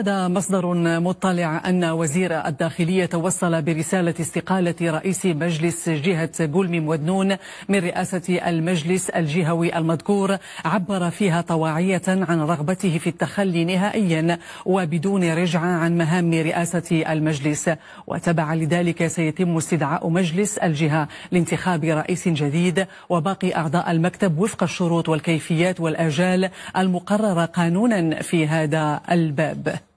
هذا مصدر مطلع أن وزير الداخلية توصل برسالة استقالة رئيس مجلس جهة بولميم ودنون من رئاسة المجلس الجهوي المذكور عبر فيها طواعية عن رغبته في التخلي نهائيا وبدون رجعة عن مهام رئاسة المجلس وتبع لذلك سيتم استدعاء مجلس الجهة لانتخاب رئيس جديد وباقي أعضاء المكتب وفق الشروط والكيفيات والآجال المقررة قانونا في هذا الباب